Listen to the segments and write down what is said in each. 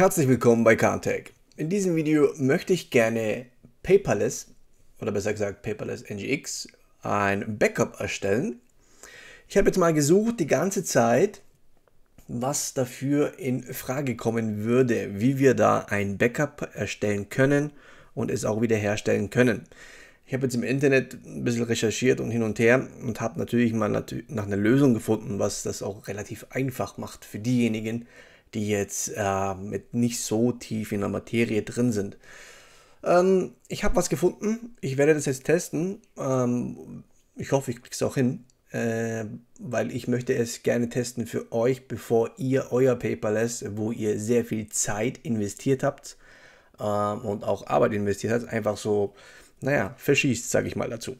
Herzlich willkommen bei Cartech. In diesem Video möchte ich gerne Paperless oder besser gesagt Paperless NGX ein Backup erstellen. Ich habe jetzt mal gesucht die ganze Zeit, was dafür in Frage kommen würde, wie wir da ein Backup erstellen können und es auch wiederherstellen können. Ich habe jetzt im Internet ein bisschen recherchiert und hin und her und habe natürlich mal nach einer Lösung gefunden, was das auch relativ einfach macht für diejenigen, die die jetzt äh, mit nicht so tief in der Materie drin sind. Ähm, ich habe was gefunden. Ich werde das jetzt testen. Ähm, ich hoffe, ich kriege es auch hin, äh, weil ich möchte es gerne testen für euch, bevor ihr euer Paper lässt, wo ihr sehr viel Zeit investiert habt ähm, und auch Arbeit investiert habt, einfach so, naja, verschießt, sage ich mal dazu.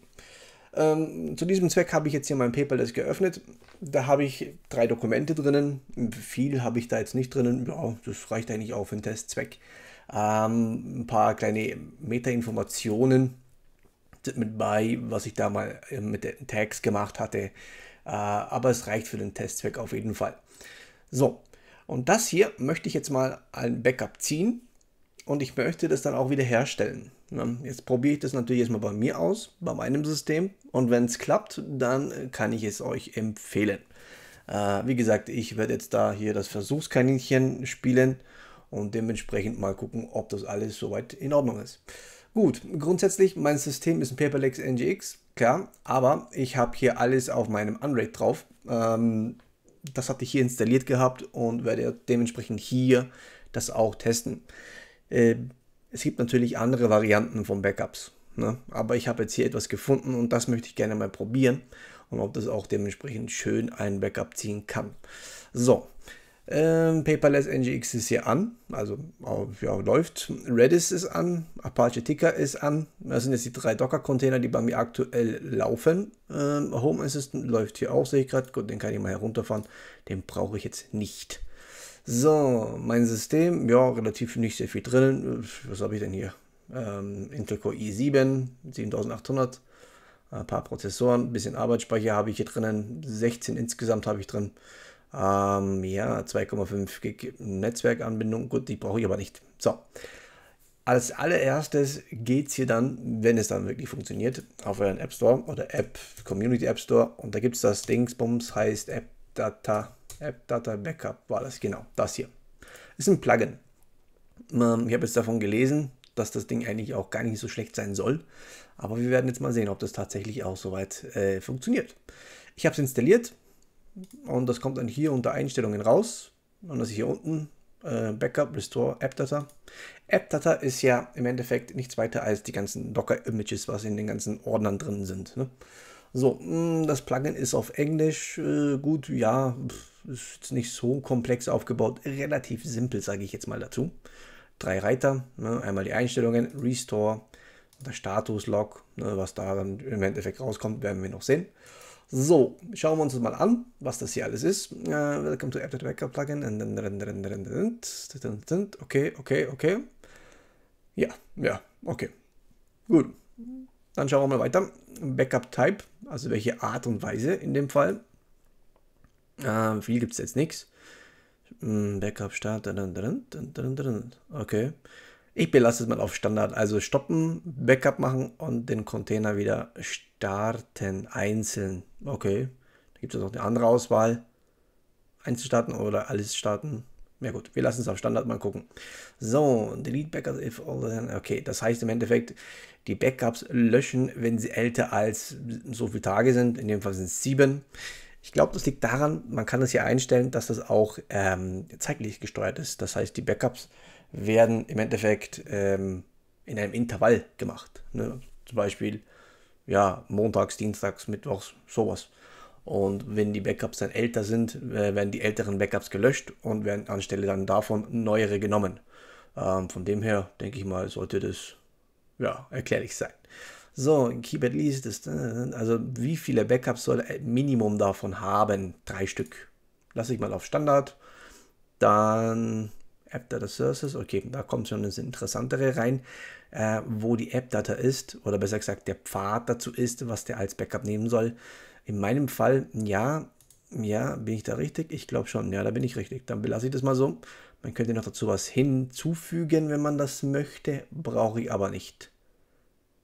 Ähm, zu diesem Zweck habe ich jetzt hier mein PayPal das geöffnet. Da habe ich drei Dokumente drinnen. Viel habe ich da jetzt nicht drinnen. Ja, das reicht eigentlich auch für den Testzweck. Ähm, ein paar kleine Metainformationen mit bei, was ich da mal äh, mit den Tags gemacht hatte. Äh, aber es reicht für den Testzweck auf jeden Fall. So, und das hier möchte ich jetzt mal ein Backup ziehen und ich möchte das dann auch wieder herstellen. Jetzt probiere ich das natürlich erstmal bei mir aus, bei meinem System. Und wenn es klappt, dann äh, kann ich es euch empfehlen. Äh, wie gesagt, ich werde jetzt da hier das Versuchskaninchen spielen und dementsprechend mal gucken, ob das alles soweit in Ordnung ist. Gut, grundsätzlich, mein System ist ein Paperlex NGX, klar, aber ich habe hier alles auf meinem Unrate drauf. Ähm, das hatte ich hier installiert gehabt und werde dementsprechend hier das auch testen. Äh, es gibt natürlich andere Varianten von Backups. Ne? Aber ich habe jetzt hier etwas gefunden und das möchte ich gerne mal probieren und ob das auch dementsprechend schön ein Backup ziehen kann. So, ähm, Paperless NGX ist hier an, also äh, ja, läuft. Redis ist an, Apache Ticker ist an. Das sind jetzt die drei Docker-Container, die bei mir aktuell laufen. Ähm, Home Assistant läuft hier auch, sehe ich gerade. Gut, den kann ich mal herunterfahren. Den brauche ich jetzt nicht. So, mein System, ja, relativ nicht sehr viel drin. Was habe ich denn hier? Ähm, Intel Core i7, 7800, ein paar Prozessoren, ein bisschen Arbeitsspeicher habe ich hier drinnen, 16 insgesamt habe ich drin. Ähm, ja, 2,5 Gig Netzwerkanbindung, gut, die brauche ich aber nicht. So, als allererstes geht es hier dann, wenn es dann wirklich funktioniert, auf euren App Store oder App Community App Store und da gibt es das Dingsbums, heißt App Data, App Data Backup war das, genau, das hier. Ist ein Plugin. Ähm, ich habe jetzt davon gelesen, dass das Ding eigentlich auch gar nicht so schlecht sein soll. Aber wir werden jetzt mal sehen, ob das tatsächlich auch soweit äh, funktioniert. Ich habe es installiert und das kommt dann hier unter Einstellungen raus. Und das ist hier unten äh, Backup, Restore, AppData. AppData ist ja im Endeffekt nichts weiter als die ganzen Docker-Images, was in den ganzen Ordnern drin sind. Ne? So, mm, das Plugin ist auf Englisch. Äh, gut, ja, ist nicht so komplex aufgebaut. Relativ simpel, sage ich jetzt mal dazu. Drei Reiter, ne, einmal die Einstellungen, Restore, der Status-Log, ne, was da dann im Endeffekt rauskommt, werden wir noch sehen. So, schauen wir uns das mal an, was das hier alles ist. Uh, welcome to Applet Backup Plugin. Okay, okay, okay. Ja, ja, okay. Gut. Dann schauen wir mal weiter. Backup-Type, also welche Art und Weise in dem Fall. Äh, viel gibt es jetzt nichts. Hm, Backup-Start. Okay. Ich belasse es mal auf Standard. Also stoppen, Backup machen und den Container wieder starten. Einzeln. Okay. Da gibt es noch eine andere Auswahl. Einzelstarten oder alles starten ja gut, wir lassen es auf Standard mal gucken. So, delete backups if all then. Okay, das heißt im Endeffekt, die Backups löschen, wenn sie älter als so viele Tage sind. In dem Fall sind es sieben. Ich glaube, das liegt daran, man kann es hier einstellen, dass das auch ähm, zeitlich gesteuert ist. Das heißt, die Backups werden im Endeffekt ähm, in einem Intervall gemacht. Ne? Zum Beispiel, ja, montags, dienstags, mittwochs, sowas. Und wenn die Backups dann älter sind, äh, werden die älteren Backups gelöscht und werden anstelle dann davon neuere genommen. Ähm, von dem her, denke ich mal, sollte das ja, erklärlich sein. So, Keep at least ist, äh, also wie viele Backups soll ein Minimum davon haben? Drei Stück. Lasse ich mal auf Standard. Dann App Data Sources, okay, da kommt schon das Interessantere rein, äh, wo die App Data ist, oder besser gesagt der Pfad dazu ist, was der als Backup nehmen soll. In meinem Fall, ja, ja, bin ich da richtig? Ich glaube schon, ja, da bin ich richtig. Dann belasse ich das mal so. Man könnte noch dazu was hinzufügen, wenn man das möchte, brauche ich aber nicht.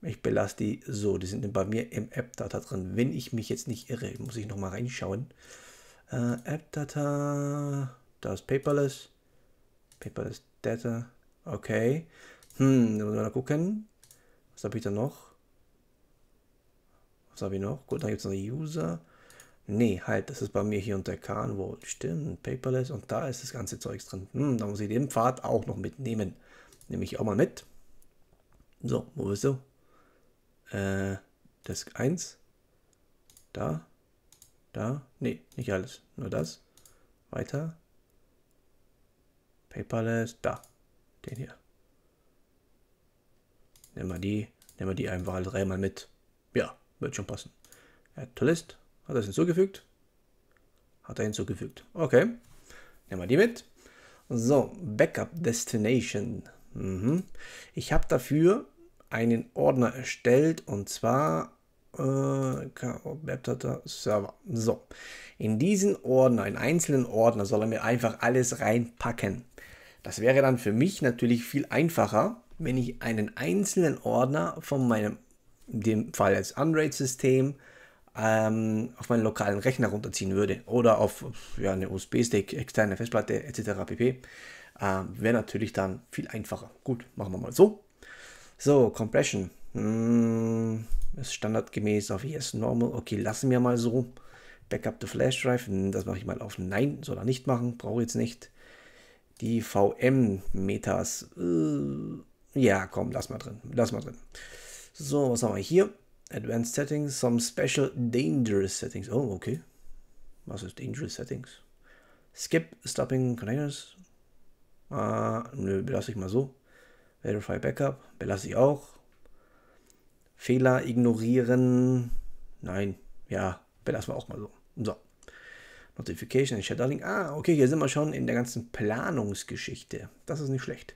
Ich belasse die so, die sind bei mir im App-Data drin. Wenn ich mich jetzt nicht irre, muss ich nochmal reinschauen. Äh, App-Data, da ist Paperless, Paperless Data, okay. Hm, dann müssen wir mal gucken. Was habe ich da noch? Was habe ich noch? Gut, dann gibt es noch User. Nee, halt, das ist bei mir hier unter Carnival. Stimmt, Paperless und da ist das ganze Zeugs drin. Hm, da muss ich den Pfad auch noch mitnehmen. Nehme ich auch mal mit. So, wo bist du? Äh, Disk 1. Da. Da. Nee, nicht alles. Nur das. Weiter. Paperless. Da. Den hier. Nehmen wir die. Nimm mal die einfach alle dreimal mit. Ja, wird schon passen. Add to List. Hat er es hinzugefügt? Hat er hinzugefügt. Okay. Nehmen wir die mit. So, Backup Destination. Mhm. Ich habe dafür einen Ordner erstellt und zwar Webdata äh, Server. So, in diesen Ordner, in einzelnen Ordner soll er mir einfach alles reinpacken. Das wäre dann für mich natürlich viel einfacher, wenn ich einen einzelnen Ordner von meinem in dem Fall als Unraid-System, ähm, auf meinen lokalen Rechner runterziehen würde oder auf ja, eine USB-Stick, externe Festplatte etc. pp. Ähm, Wäre natürlich dann viel einfacher. Gut, machen wir mal so. So, Compression. Hm, ist standardgemäß auf Yes Normal. Okay, lassen wir mal so. Backup to Flash Drive. Hm, das mache ich mal auf Nein. Soll er nicht machen. Brauche jetzt nicht. Die VM-Metas. Äh, ja, komm, lass mal drin. Lass mal drin. So, was haben wir hier? Advanced Settings, some special dangerous settings. Oh, okay. Was ist dangerous settings? Skip, stopping containers. Ah, nö, belasse ich mal so. Verify Backup, belasse ich auch. Fehler ignorieren. Nein, ja, belassen wir auch mal so. So. Notification, Shadowing. Ah, okay, hier sind wir schon in der ganzen Planungsgeschichte. Das ist nicht schlecht.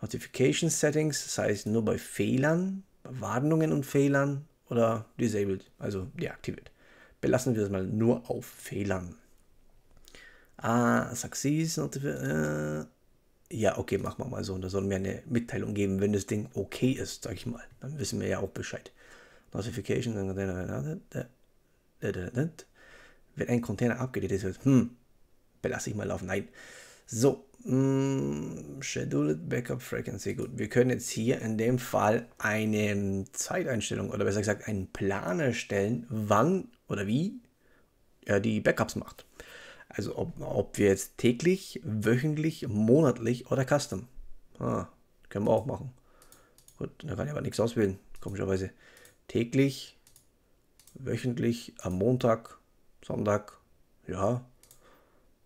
Notification Settings, das heißt nur bei Fehlern Warnungen und Fehlern oder disabled, also deaktiviert. Belassen wir das mal nur auf Fehlern. Ah, Success, äh, ja, okay, machen wir mal so. Und da soll mir eine Mitteilung geben, wenn das Ding okay ist, sag ich mal. Dann wissen wir ja auch Bescheid. Notification, Wenn ein Container abgedatet, hm, belasse ich mal auf Nein. So, mh, mm, Scheduled Backup Frequency. Gut, wir können jetzt hier in dem Fall eine Zeiteinstellung oder besser gesagt einen Plan erstellen, wann oder wie er die Backups macht. Also ob, ob wir jetzt täglich, wöchentlich, monatlich oder custom. Ah, können wir auch machen. Gut, da kann ich aber nichts auswählen, komischerweise. Täglich, wöchentlich, am Montag, Sonntag, ja,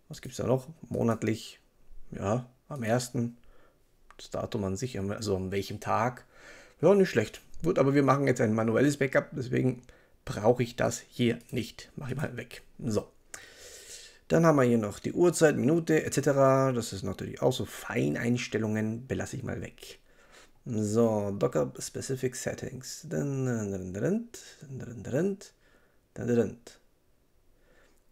was gibt es da noch? Monatlich, ja, am 1. Das Datum an sich, also an welchem Tag. Ja, nicht schlecht. Gut, aber wir machen jetzt ein manuelles Backup, deswegen brauche ich das hier nicht. Mache ich mal weg. So. Dann haben wir hier noch die Uhrzeit, Minute etc. Das ist natürlich auch so Feineinstellungen, belasse ich mal weg. So, Docker Specific Settings. Dann, dann, dann, dann, dann, dann, dann, dann, dann, dann, dann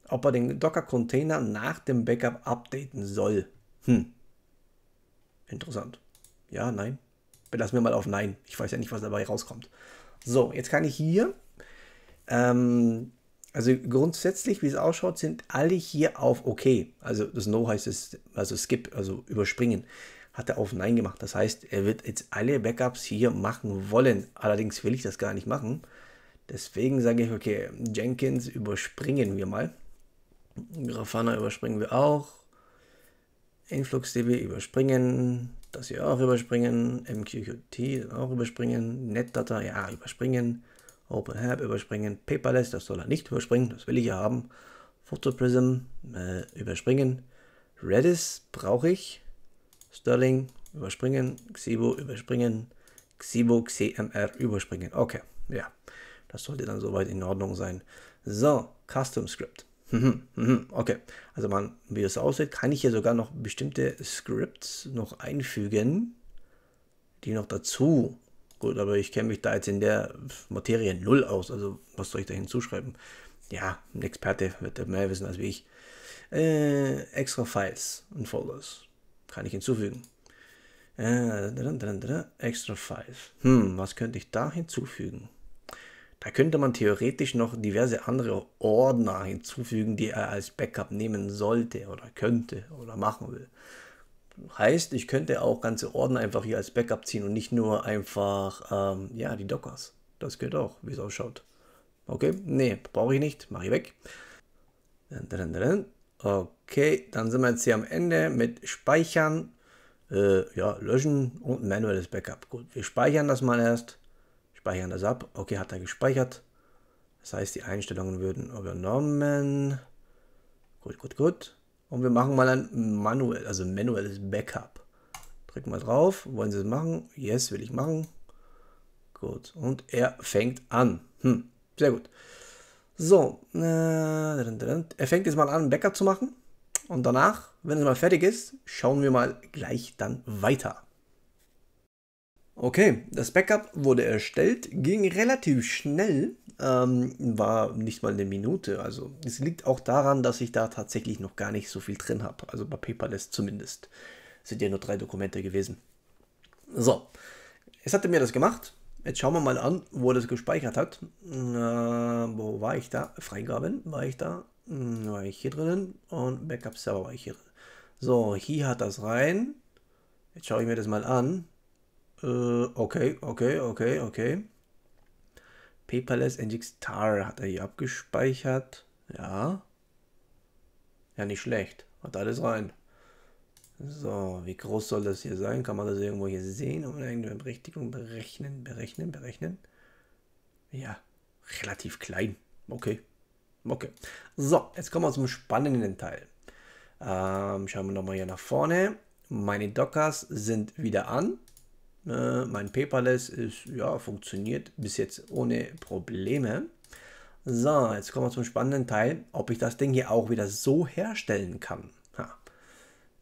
ob er den Docker-Container nach dem Backup updaten soll. Hm. Interessant. Ja, nein. Belassen wir mal auf Nein. Ich weiß ja nicht, was dabei rauskommt. So, jetzt kann ich hier, ähm, also grundsätzlich, wie es ausschaut, sind alle hier auf OK. Also das No heißt es, also Skip, also überspringen, hat er auf Nein gemacht. Das heißt, er wird jetzt alle Backups hier machen wollen. Allerdings will ich das gar nicht machen. Deswegen sage ich, okay, Jenkins überspringen wir mal. Grafana überspringen wir auch. InfluxDB überspringen. Das hier auch überspringen. MQQT auch überspringen. NetData, ja, überspringen. OpenHab überspringen. Paperless, das soll er nicht überspringen. Das will ich ja haben. Photoprism äh, überspringen. Redis brauche ich. Sterling überspringen. Xibo überspringen. Xibo CMR überspringen. Okay, ja. Das sollte dann soweit in Ordnung sein. So, Custom Script. Mhm, mhm, okay, also man, wie das aussieht, kann ich hier sogar noch bestimmte Scripts noch einfügen, die noch dazu. Gut, aber ich kenne mich da jetzt in der Materie null aus, also was soll ich da hinzuschreiben? Ja, ein Experte wird mehr wissen als ich. Äh, extra Files und Folders kann ich hinzufügen. Äh, extra Files. Hm, was könnte ich da hinzufügen? Da könnte man theoretisch noch diverse andere Ordner hinzufügen, die er als Backup nehmen sollte oder könnte oder machen will. Heißt, ich könnte auch ganze Ordner einfach hier als Backup ziehen und nicht nur einfach, ähm, ja, die Dockers. Das geht auch, wie es ausschaut. Okay, nee, brauche ich nicht, mache ich weg. Okay, dann sind wir jetzt hier am Ende mit Speichern, äh, ja, Löschen und manuelles Backup. Gut, wir speichern das mal erst. Speichern das ab. Okay, hat er gespeichert. Das heißt, die Einstellungen würden übernommen. Gut, gut, gut. Und wir machen mal ein manuell, also manuelles Backup. Drücken wir drauf. Wollen Sie es machen? Yes, will ich machen. Gut. Und er fängt an. Hm, sehr gut. So. Äh, er fängt jetzt mal an, ein Backup zu machen. Und danach, wenn es mal fertig ist, schauen wir mal gleich dann weiter. Okay, das Backup wurde erstellt, ging relativ schnell, ähm, war nicht mal eine Minute. Also es liegt auch daran, dass ich da tatsächlich noch gar nicht so viel drin habe. Also bei Paperless zumindest sind ja nur drei Dokumente gewesen. So, jetzt hat er mir das gemacht. Jetzt schauen wir mal an, wo er das gespeichert hat. Äh, wo war ich da? Freigaben war ich da. War ich hier drinnen und Backup Server war ich hier drin. So, hier hat das rein. Jetzt schaue ich mir das mal an. Äh, okay, okay, okay, okay. Paperless NGX Tar hat er hier abgespeichert. Ja. Ja, nicht schlecht. Hat alles rein. So, wie groß soll das hier sein? Kann man das irgendwo hier sehen? Um eine Berechtigung berechnen, berechnen, berechnen. Ja, relativ klein. Okay. Okay. So, jetzt kommen wir zum spannenden Teil. Ähm, schauen wir nochmal hier nach vorne. Meine Dockers sind wieder an. Äh, mein Paperless ist, ja, funktioniert bis jetzt ohne Probleme. So, jetzt kommen wir zum spannenden Teil, ob ich das Ding hier auch wieder so herstellen kann. Ha.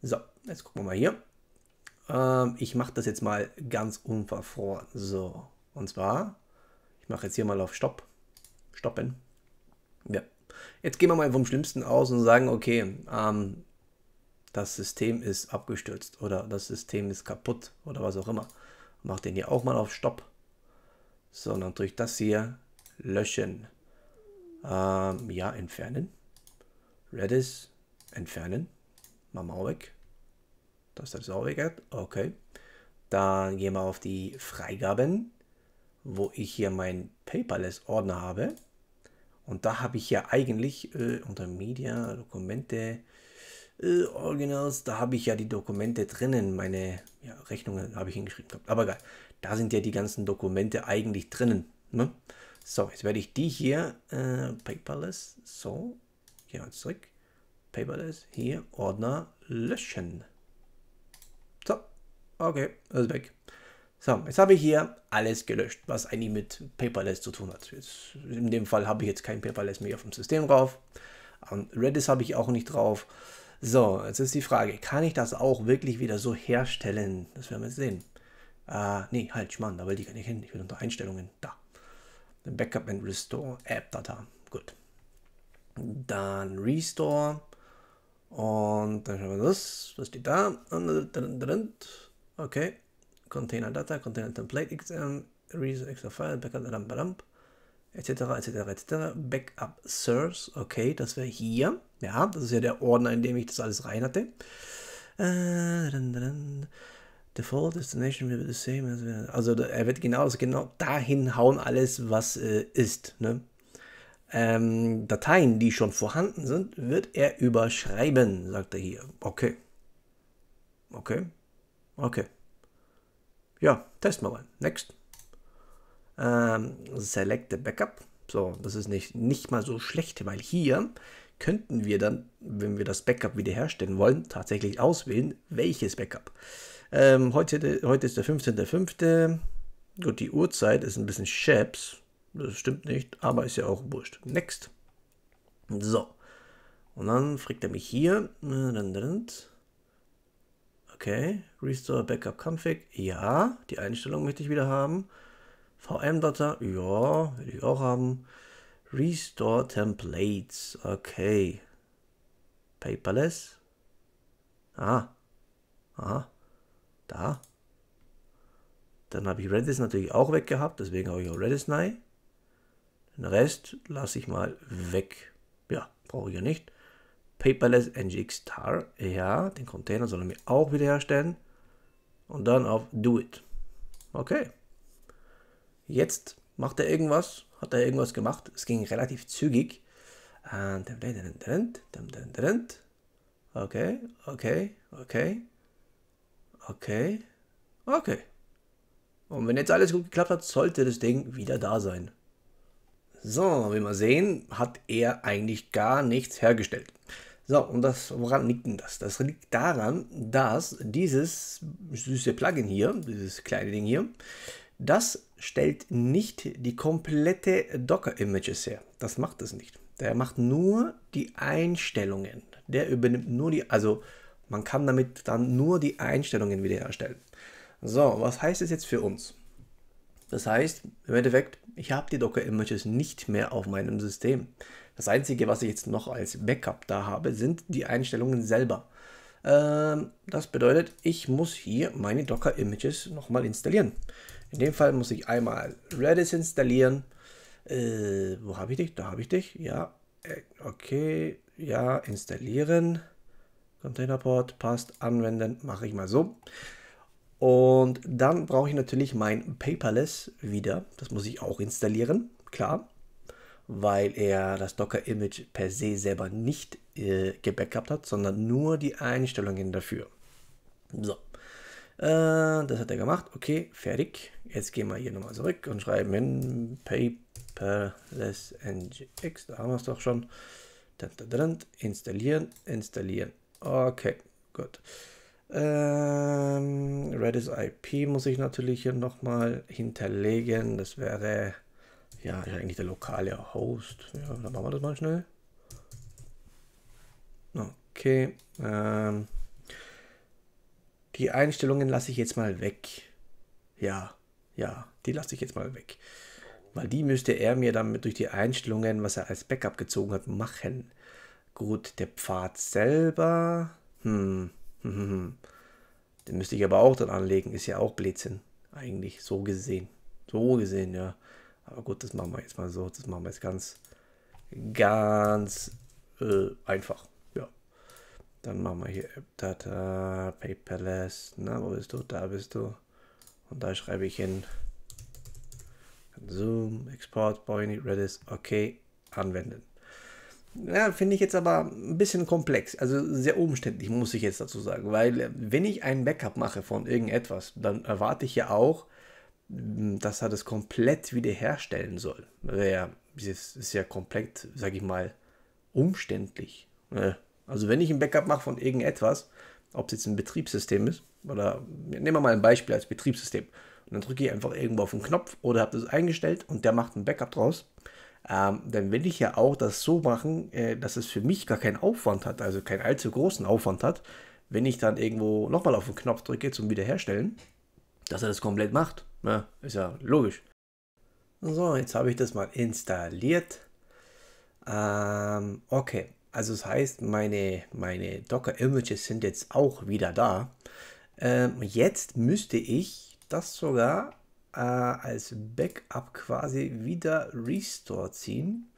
So, jetzt gucken wir mal hier. Ähm, ich mache das jetzt mal ganz unverfroren. So, und zwar, ich mache jetzt hier mal auf Stopp. Stoppen. Ja. Jetzt gehen wir mal vom Schlimmsten aus und sagen, okay, ähm, das System ist abgestürzt oder das System ist kaputt oder was auch immer. Mach den hier auch mal auf Stopp. Sondern durch das hier löschen. Ähm, ja, entfernen. Redis entfernen. Machen wir auch weg. Das ist auch weg. Okay. Dann gehen wir auf die Freigaben, wo ich hier meinen Paperless-Ordner habe. Und da habe ich ja eigentlich äh, unter Media, Dokumente, äh, Originals, da habe ich ja die Dokumente drinnen, meine ja, Rechnungen habe ich hingeschrieben gehabt. Aber egal, da sind ja die ganzen Dokumente eigentlich drinnen. Ne? So, jetzt werde ich die hier, äh, Paperless, so, hier zurück, Paperless, hier, Ordner löschen. So, okay, ist weg. So, jetzt habe ich hier alles gelöscht, was eigentlich mit Paperless zu tun hat. Jetzt, in dem Fall habe ich jetzt kein Paperless mehr auf dem System drauf. Und Redis habe ich auch nicht drauf. So, jetzt ist die Frage, kann ich das auch wirklich wieder so herstellen? Das werden wir sehen. Äh, nee, halt, Schmarrn, da will ich gar nicht hin. Ich will unter Einstellungen, da. Backup and Restore, App Data, gut. Dann Restore und dann schauen wir das, was steht da? Okay, Container Data, Container Template, XM, Reason, extra File, Backup, etc., etc., etc., Backup Serves. okay, das wäre hier. Ja, das ist ja der Ordner, in dem ich das alles rein hatte. Äh, dann, dann, Default Destination will be the same. As, also er wird genau, also genau dahin hauen alles, was äh, ist. Ne? Ähm, Dateien, die schon vorhanden sind, wird er überschreiben, sagt er hier. Okay. Okay. Okay. Ja, testen wir mal. Next. Ähm, select the Backup. So, das ist nicht, nicht mal so schlecht, weil hier könnten wir dann, wenn wir das Backup wiederherstellen wollen, tatsächlich auswählen, welches Backup. Ähm, heute, heute ist der 15.05. Gut, die Uhrzeit ist ein bisschen Shaps. Das stimmt nicht, aber ist ja auch wurscht. Next. So. Und dann fragt er mich hier. Okay, Restore Backup Config. Ja, die Einstellung möchte ich wieder haben. VM-Data, ja, will ich auch haben. Restore Templates. Okay. Paperless. Ah. Ah. Da. Dann habe ich Redis natürlich auch weg gehabt, deswegen habe ich auch Redis neu. Den Rest lasse ich mal weg. Ja, brauche ich ja nicht. Paperless NGX Star. Ja, den Container soll er mir auch wiederherstellen. Und dann auf Do It. Okay. Jetzt macht er irgendwas hat er irgendwas gemacht. Es ging relativ zügig. Okay, okay, okay, okay, okay. Und wenn jetzt alles gut geklappt hat, sollte das Ding wieder da sein. So, wie wir sehen, hat er eigentlich gar nichts hergestellt. So, und das, woran liegt denn das? Das liegt daran, dass dieses süße Plugin hier, dieses kleine Ding hier, das stellt nicht die komplette Docker-Images her. Das macht es nicht. Der macht nur die Einstellungen. Der übernimmt nur die, also man kann damit dann nur die Einstellungen wieder erstellen. So, was heißt es jetzt für uns? Das heißt, im Endeffekt, ich habe die Docker-Images nicht mehr auf meinem System. Das Einzige, was ich jetzt noch als Backup da habe, sind die Einstellungen selber. Ähm, das bedeutet, ich muss hier meine Docker-Images nochmal installieren. In dem Fall muss ich einmal Redis installieren. Äh, wo habe ich dich? Da habe ich dich. Ja, äh, okay. Ja, installieren. Containerport passt. Anwenden mache ich mal so. Und dann brauche ich natürlich mein Paperless wieder. Das muss ich auch installieren, klar, weil er das Docker-Image per se selber nicht äh, gebackupt hat, sondern nur die Einstellungen dafür. So, äh, das hat er gemacht. Okay, fertig. Jetzt gehen wir hier nochmal zurück und schreiben in paperless ngx. Da haben wir es doch schon. Installieren, installieren. Okay, gut. Ähm, Redis IP muss ich natürlich hier nochmal hinterlegen. Das wäre ja eigentlich der lokale Host. Ja, dann machen wir das mal schnell. Okay. Ähm, die Einstellungen lasse ich jetzt mal weg. Ja, ja, die lasse ich jetzt mal weg. Weil die müsste er mir dann durch die Einstellungen, was er als Backup gezogen hat, machen. Gut, der Pfad selber. Hm, hm, hm. hm. Den müsste ich aber auch dann anlegen. Ist ja auch Blödsinn. Eigentlich, so gesehen. So gesehen, ja. Aber gut, das machen wir jetzt mal so. Das machen wir jetzt ganz, ganz äh, einfach. Dann machen wir hier AppData, data Paperless. Na, wo bist du? Da bist du. Und da schreibe ich hin. Zoom, Export, Pointy, Redis. Okay, anwenden. Ja, finde ich jetzt aber ein bisschen komplex, also sehr umständlich, muss ich jetzt dazu sagen, weil äh, wenn ich ein Backup mache von irgendetwas, dann erwarte ich ja auch, hm, dass er das komplett wiederherstellen soll. Das ist ja komplett, sag ich mal, umständlich. Ne? Also wenn ich ein Backup mache von irgendetwas, ob es jetzt ein Betriebssystem ist, oder nehmen wir mal ein Beispiel als Betriebssystem. Und dann drücke ich einfach irgendwo auf den Knopf oder habe das eingestellt und der macht ein Backup draus. Ähm, dann will ich ja auch das so machen, äh, dass es für mich gar keinen Aufwand hat, also keinen allzu großen Aufwand hat, wenn ich dann irgendwo nochmal auf den Knopf drücke zum Wiederherstellen, dass er das komplett macht. Ja, ist ja logisch. So, jetzt habe ich das mal installiert. Ähm, okay, also das heißt, meine, meine Docker-Images sind jetzt auch wieder da. Ähm, jetzt müsste ich das sogar äh, als Backup quasi wieder Restore ziehen.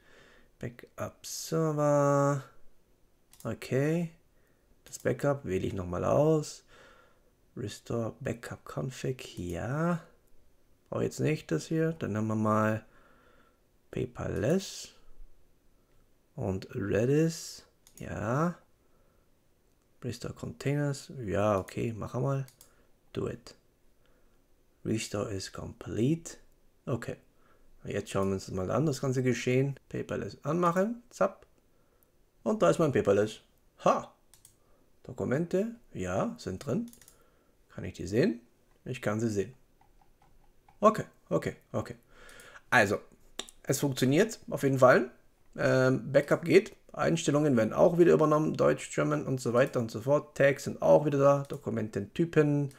Backup Server. Okay. Das Backup wähle ich nochmal aus. Restore Backup Config. Ja. Brauche jetzt nicht das hier. Dann haben wir mal paperless. Und Redis, ja. Restore Containers, ja, okay, mach mal. Do it. Restore is complete. Okay. Jetzt schauen wir uns das mal an, das ganze Geschehen. Paperless anmachen, zap. Und da ist mein Paperless. Ha! Dokumente, ja, sind drin. Kann ich die sehen? Ich kann sie sehen. Okay, okay, okay. Also, es funktioniert auf jeden Fall. Ähm, Backup geht. Einstellungen werden auch wieder übernommen. Deutsch, German und so weiter und so fort. Tags sind auch wieder da. Dokumententypen,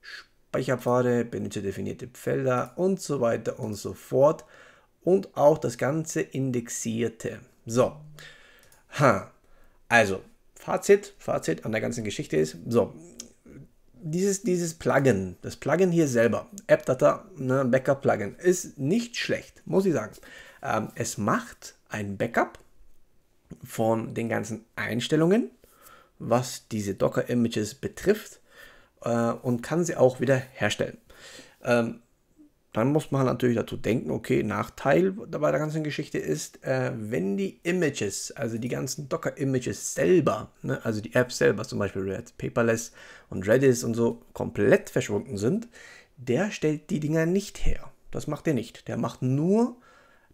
Speicherpfade, benutzerdefinierte Felder und so weiter und so fort. Und auch das ganze Indexierte. So. Ha. Also, Fazit, Fazit an der ganzen Geschichte ist, so, dieses, dieses Plugin, das Plugin hier selber, AppData ne, Backup Plugin, ist nicht schlecht, muss ich sagen. Ähm, es macht ein Backup von den ganzen Einstellungen, was diese Docker-Images betrifft äh, und kann sie auch wieder herstellen. Ähm, dann muss man natürlich dazu denken, okay, Nachteil bei der ganzen Geschichte ist, äh, wenn die Images, also die ganzen Docker-Images selber, ne, also die Apps selber, zum Beispiel Red Paperless und Redis und so, komplett verschwunden sind, der stellt die Dinger nicht her. Das macht er nicht. Der macht nur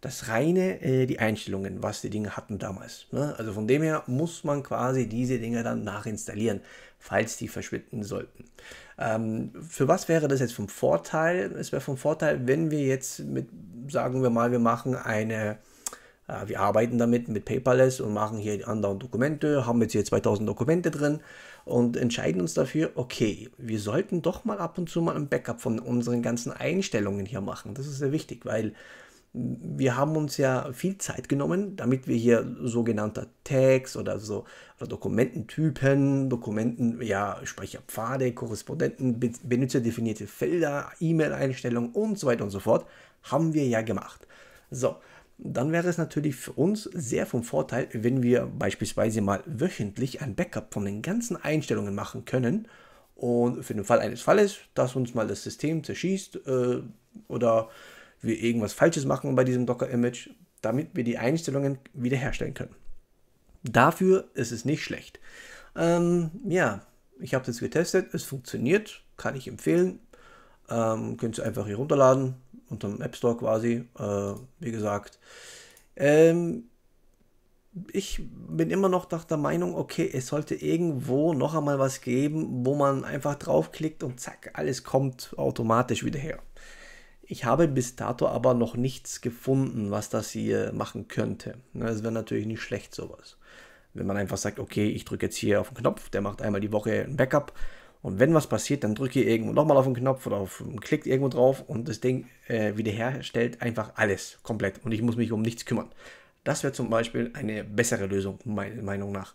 das reine äh, die Einstellungen, was die Dinge hatten damals. Ne? Also von dem her muss man quasi diese Dinge dann nachinstallieren, falls die verschwinden sollten. Ähm, für was wäre das jetzt vom Vorteil? Es wäre vom Vorteil, wenn wir jetzt mit, sagen wir mal, wir machen eine äh, wir arbeiten damit mit Paperless und machen hier die anderen Dokumente, haben jetzt hier 2000 Dokumente drin und entscheiden uns dafür, okay, wir sollten doch mal ab und zu mal ein Backup von unseren ganzen Einstellungen hier machen. Das ist sehr wichtig, weil wir haben uns ja viel Zeit genommen, damit wir hier sogenannte Tags oder so oder Dokumententypen, Dokumenten, ja, Sprecherpfade, Korrespondenten, benutzerdefinierte Felder, E-Mail-Einstellungen und so weiter und so fort, haben wir ja gemacht. So, dann wäre es natürlich für uns sehr vom Vorteil, wenn wir beispielsweise mal wöchentlich ein Backup von den ganzen Einstellungen machen können und für den Fall eines Falles, dass uns mal das System zerschießt äh, oder wir irgendwas Falsches machen bei diesem Docker-Image, damit wir die Einstellungen wiederherstellen können. Dafür ist es nicht schlecht. Ähm, ja, ich habe es jetzt getestet, es funktioniert, kann ich empfehlen. Ähm, könnt ihr einfach hier runterladen, unter dem App Store quasi, äh, wie gesagt. Ähm, ich bin immer noch nach der Meinung, okay, es sollte irgendwo noch einmal was geben, wo man einfach draufklickt und zack, alles kommt automatisch wieder her. Ich habe bis dato aber noch nichts gefunden, was das hier machen könnte. Ne, das wäre natürlich nicht schlecht sowas. Wenn man einfach sagt, okay, ich drücke jetzt hier auf den Knopf, der macht einmal die Woche ein Backup und wenn was passiert, dann drücke ich irgendwo nochmal auf den Knopf oder auf, klickt irgendwo drauf und das Ding äh, wiederherstellt einfach alles komplett und ich muss mich um nichts kümmern. Das wäre zum Beispiel eine bessere Lösung, meiner Meinung nach.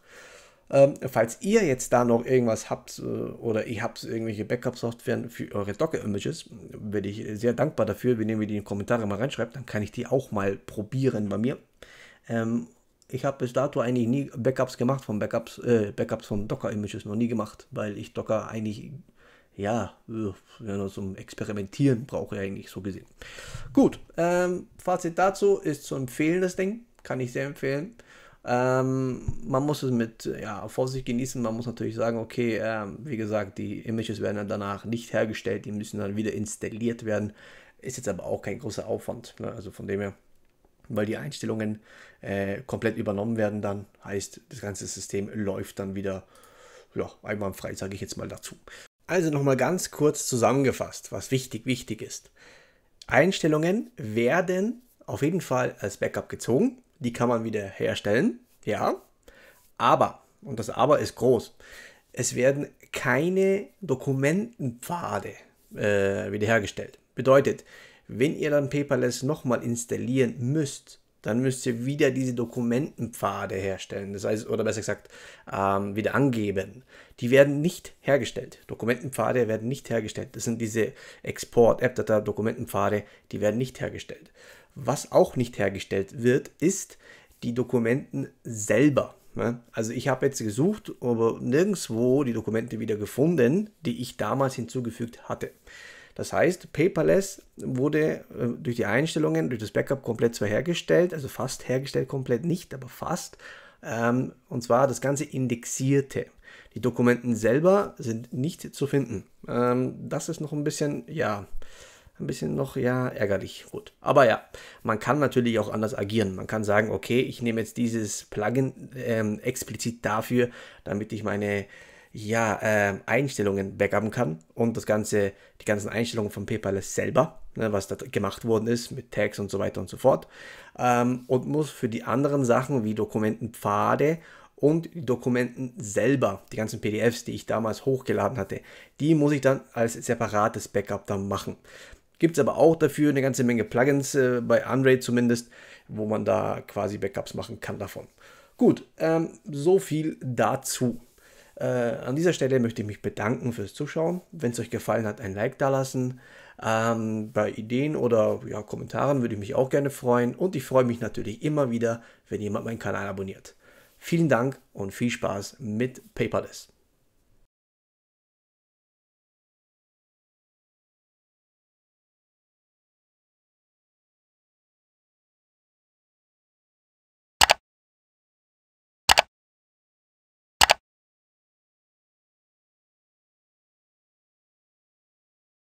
Ähm, falls ihr jetzt da noch irgendwas habt äh, oder ihr habt irgendwelche Backup-Software für eure Docker-Images, werde ich sehr dankbar dafür, wenn ihr mir die in die Kommentare mal reinschreibt, dann kann ich die auch mal probieren bei mir. Ähm, ich habe bis dato eigentlich nie Backups gemacht von Backups, äh, Backups von Docker-Images noch nie gemacht, weil ich Docker eigentlich ja, äh, nur zum Experimentieren brauche ich eigentlich so gesehen. Gut, ähm, Fazit dazu ist zu empfehlen, das Ding. Kann ich sehr empfehlen. Ähm, man muss es mit ja, Vorsicht genießen. Man muss natürlich sagen, okay, ähm, wie gesagt, die Images werden dann danach nicht hergestellt, die müssen dann wieder installiert werden. Ist jetzt aber auch kein großer Aufwand. Ne? Also von dem her, weil die Einstellungen äh, komplett übernommen werden, dann heißt, das ganze System läuft dann wieder ja, einwandfrei, sage ich jetzt mal dazu. Also nochmal ganz kurz zusammengefasst, was wichtig, wichtig ist. Einstellungen werden auf jeden Fall als Backup gezogen, die kann man wieder herstellen, ja. Aber, und das Aber ist groß, es werden keine Dokumentenpfade äh, wiederhergestellt. Bedeutet, wenn ihr dann Paperless nochmal installieren müsst, dann müsst ihr wieder diese Dokumentenpfade herstellen. Das heißt, oder besser gesagt, ähm, wieder angeben. Die werden nicht hergestellt. Dokumentenpfade werden nicht hergestellt. Das sind diese Export-App-Data-Dokumentenpfade, die werden nicht hergestellt. Was auch nicht hergestellt wird, ist die Dokumenten selber. Ne? Also ich habe jetzt gesucht, aber nirgendwo die Dokumente wieder gefunden, die ich damals hinzugefügt hatte. Das heißt, Paperless wurde äh, durch die Einstellungen, durch das Backup komplett zwar hergestellt, also fast hergestellt, komplett nicht, aber fast. Ähm, und zwar das Ganze indexierte. Die Dokumenten selber sind nicht zu finden. Ähm, das ist noch ein bisschen, ja, ein bisschen noch, ja, ärgerlich. Gut. Aber ja, man kann natürlich auch anders agieren. Man kann sagen, okay, ich nehme jetzt dieses Plugin ähm, explizit dafür, damit ich meine ja, äh, Einstellungen backupen kann und das ganze, die ganzen Einstellungen von PayPal selber, ne, was da gemacht worden ist mit Tags und so weiter und so fort. Ähm, und muss für die anderen Sachen wie Dokumentenpfade und Dokumenten selber, die ganzen PDFs, die ich damals hochgeladen hatte, die muss ich dann als separates Backup dann machen. Gibt es aber auch dafür eine ganze Menge Plugins, äh, bei Unraid zumindest, wo man da quasi Backups machen kann davon. Gut, ähm, so viel dazu. Äh, an dieser Stelle möchte ich mich bedanken fürs Zuschauen. Wenn es euch gefallen hat, ein Like dalassen. Ähm, bei Ideen oder ja, Kommentaren würde ich mich auch gerne freuen. Und ich freue mich natürlich immer wieder, wenn jemand meinen Kanal abonniert. Vielen Dank und viel Spaß mit Paperless.